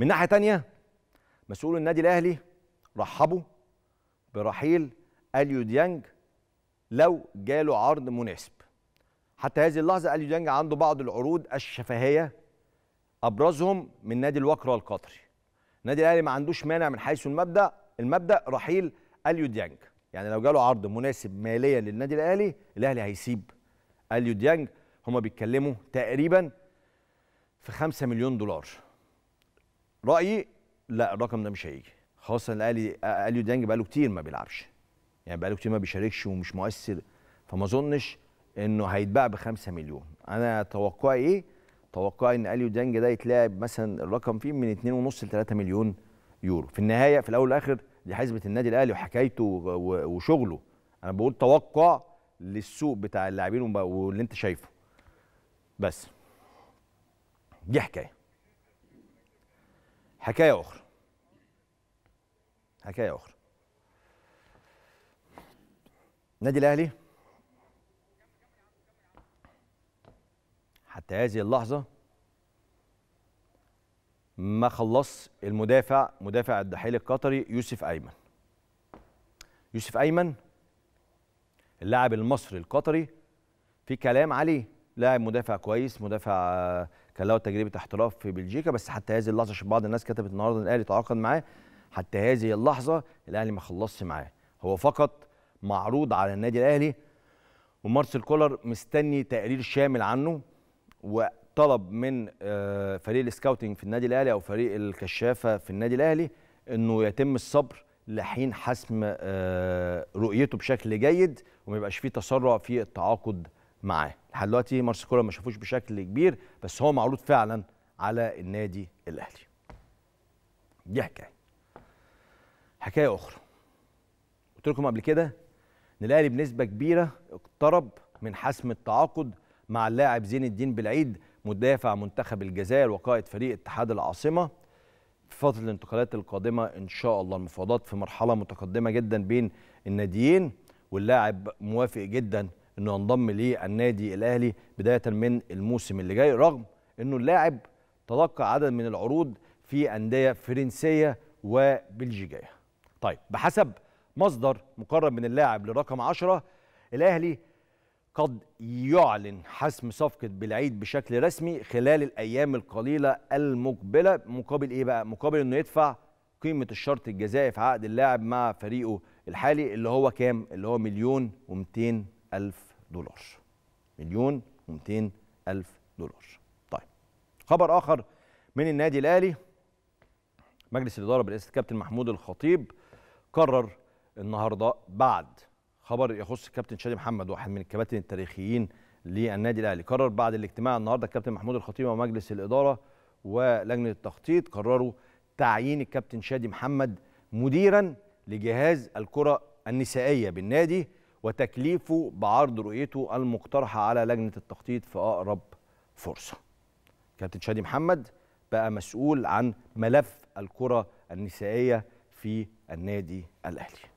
من ناحيه تانية مسؤول النادي الاهلي رحبوا برحيل اليو ديانج لو جاله عرض مناسب حتى هذه اللحظه اليو ديانج عنده بعض العروض الشفهيه ابرزهم من نادي الوكره القطري النادي الاهلي ما عندوش مانع من حيث المبدا المبدا رحيل اليو ديانج يعني لو جاله عرض مناسب ماليا للنادي الاهلي الاهلي هيسيب اليو ديانج هما بيتكلموا تقريبا في 5 مليون دولار رايي لا الرقم ده مش هيجي خاصه الاهلي اليو ديانج بقاله كتير ما بيلعبش يعني بقاله كتير ما بيشاركش ومش مؤثر فما اظنش انه هيتباع ب 5 مليون انا توقعي ايه توقعي ان اليو ديانج ده يتلعب مثلا الرقم فيه من 2.5 ل 3 مليون يورو في النهايه في الاول والاخر دي حسبه النادي الاهلي وحكايته وشغله انا بقول توقع للسوق بتاع اللاعبين واللي انت شايفه بس دي حكايه حكاية أخرى حكاية أخرى النادي الأهلي حتى هذه اللحظة ما خلص المدافع مدافع الدحيل القطري يوسف أيمن يوسف أيمن اللاعب المصري القطري في كلام عليه لاعب مدافع كويس مدافع كان له تجربه احتراف في بلجيكا بس حتى هذه اللحظه عشان بعض الناس كتبت النهارده ان الاهلي تعاقد معاه حتى هذه اللحظه الاهلي ما خلصش معاه هو فقط معروض على النادي الاهلي ومارسيل كولر مستني تقرير شامل عنه وطلب من آه، فريق السكاوتنج في النادي الاهلي او فريق الكشافه في النادي الاهلي انه يتم الصبر لحين حسم آه، رؤيته بشكل جيد وما يبقاش فيه تسرع في التعاقد معاه لحد دلوقتي مارس كولر ما شافوش بشكل كبير بس هو معروض فعلا على النادي الاهلي دي حكايه حكايه اخرى قلت لكم قبل كده ان الاهلي بنسبه كبيره اقترب من حسم التعاقد مع اللاعب زين الدين بالعيد مدافع منتخب الجزائر وقائد فريق اتحاد العاصمه في فتره الانتقالات القادمه ان شاء الله المفاوضات في مرحله متقدمه جدا بين الناديين واللاعب موافق جدا انه ينضم للنادي الاهلي بدايه من الموسم اللي جاي رغم انه اللاعب تلقى عدد من العروض في انديه فرنسيه وبلجيكيه. طيب بحسب مصدر مقرب من اللاعب لرقم 10 الاهلي قد يعلن حسم صفقة بالعيد بشكل رسمي خلال الأيام القليلة المقبلة مقابل إيه بقى؟ مقابل إنه يدفع قيمة الشرط الجزائي في عقد اللاعب مع فريقه الحالي اللي هو كام؟ اللي هو مليون و200 ألف دولار مليون و ألف دولار طيب خبر آخر من النادي الأهلي مجلس الإدارة برئاسة كابتن محمود الخطيب قرر النهارده بعد خبر يخص الكابتن شادي محمد واحد من الكباتن التاريخيين للنادي الاهلي قرر بعد الاجتماع النهارده الكابتن محمود الخطيب ومجلس الاداره ولجنه التخطيط قرروا تعيين الكابتن شادي محمد مديرا لجهاز الكره النسائيه بالنادي وتكليفه بعرض رؤيته المقترحة على لجنة التخطيط في أقرب فرصة كابتن شادي محمد بقى مسؤول عن ملف الكرة النسائية في النادي الأهلي